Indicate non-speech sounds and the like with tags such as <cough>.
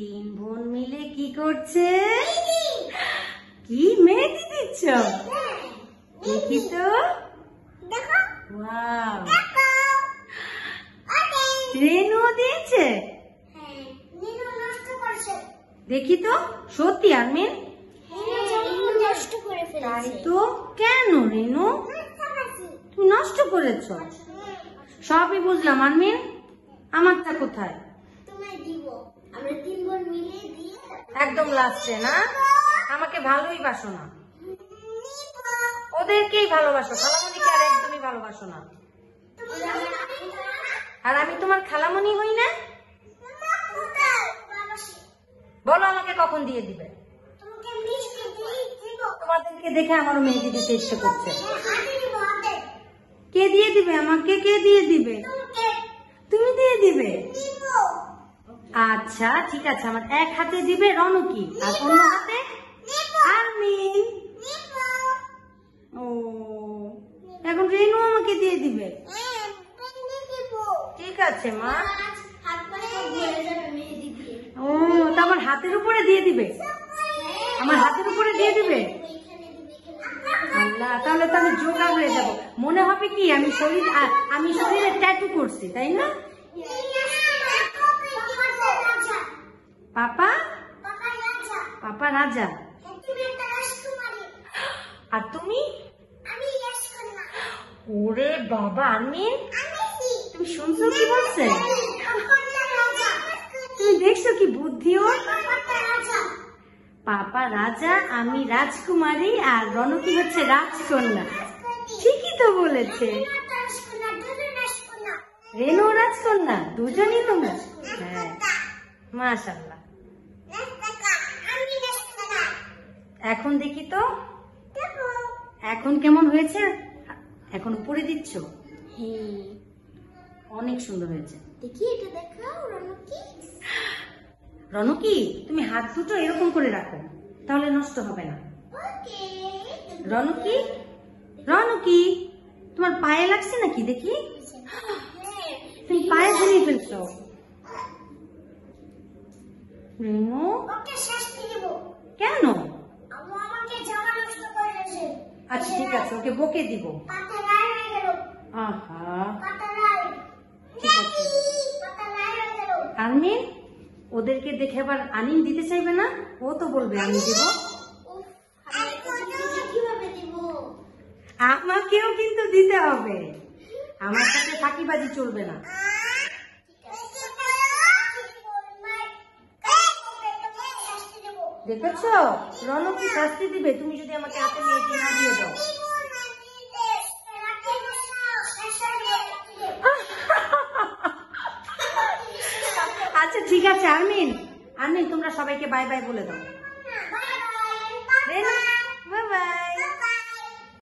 তিন বোন মিলে কি করছে কি মেহেদি দিচ্ছ দেখি হ্যাঁ, তো রেনু দিয়েছে হ্যাঁ, দেখি তো সত্যি আরমিন তাই তো কেন রেনু তুমি নষ্ট করেছ হ্যাঁ। সবই বুঝলাম আরমিন আমারটা কোথায় তোমায় দিব একদম লাস্টে না আমাকে ভালোই বাসো না ওদেরকেই ভালোবাসো খালামনিকে আর একদমই ভালোবাসো না আর আমি তোমার খালামনি হই না বলো আমাকে কখন দিয়ে দিবে তোমাদেরকে দেখে আমারও মেয়েকে দিতে ইচ্ছে করছে কে দিয়ে দিবে আমাকে কে দিয়ে দিবে তুমি দিয়ে দিবে আচ্ছা ঠিক আছে আমার এক হাতে দিবে রনকি আর অন্য হাতে আর্মি ও এখন রেনু আমাকে দিয়ে দিবে হ্যাঁ, ঠিক আছে মা হ্যাঁ। ও তা আমার হাতের উপরে দিয়ে দিবে হ্যাঁ। আমার হাতের উপরে দিয়ে দিবে আল্লাহ তাহলে তাহলে আমি জোগাড় হয়ে যাবো মনে হবে কি আমি শরীর আমি শরীরে ট্যাটু করছি তাই না বাপা রাজা আর তুমি ওরে বাবা আমি তুমি শুনছো কি বলছে তুমি দেখছো কি বুদ্ধি ও পাপা রাজা আমি রাজকুমারী আর রনকি হচ্ছে রাজকন্যা ঠিকই তো বলেছে রেনু রাজকন্যা দুজনই তোমার হ্যাঁ মাশাল্লাহ এখন দেখি তো এখন কেমন হয়েছে এখন উপরে দিচ্ছ হ্যাঁ। অনেক সুন্দর হয়েছে দেখি এটা দেখো রনকি রনকি তুমি হাত দুটো এরকম করে রাখো তাহলে নষ্ট হবে না রনকি রনকি তোমার পায়ে লাগছে নাকি দেখি হ্যাঁ। তুমি পায়ে ঘুরিয়ে ফেলছো হ্যাঁ। কেন আচ্ছা ঠিক আছে ওকে বকে দিব আহা ঠিক আছে ওদেরকে দেখে আবার আনিন দিতে চাইবে না ও তো বলবে আমি দিব আমাকেও কিন্তু দিতে হবে আমার সাথে ফাঁকিবাজি চলবে না দেখেছো কি শাস্তি দিবে তুমি যদি আমাকে হাতে মেয়েকে না দিয়ে দাও <laughs> আচ্ছা ঠিক আছে আরমিন আর্মিন তোমরা সবাইকে বাই বাই বলে দাও বাই বাই